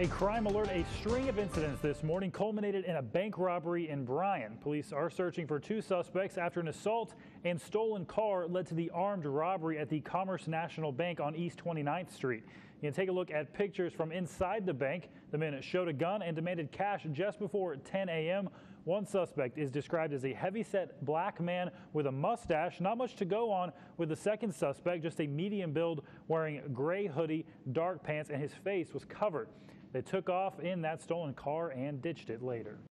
A crime alert, a string of incidents this morning culminated in a bank robbery in Bryan. Police are searching for two suspects after an assault and stolen car led to the armed robbery at the Commerce National Bank on East 29th Street. You can take a look at pictures from inside the bank. The men showed a gun and demanded cash just before 10 a.m. One suspect is described as a heavyset black man with a mustache. Not much to go on with the second suspect, just a medium build wearing gray hoodie, dark pants, and his face was covered. They took off in that stolen car and ditched it later.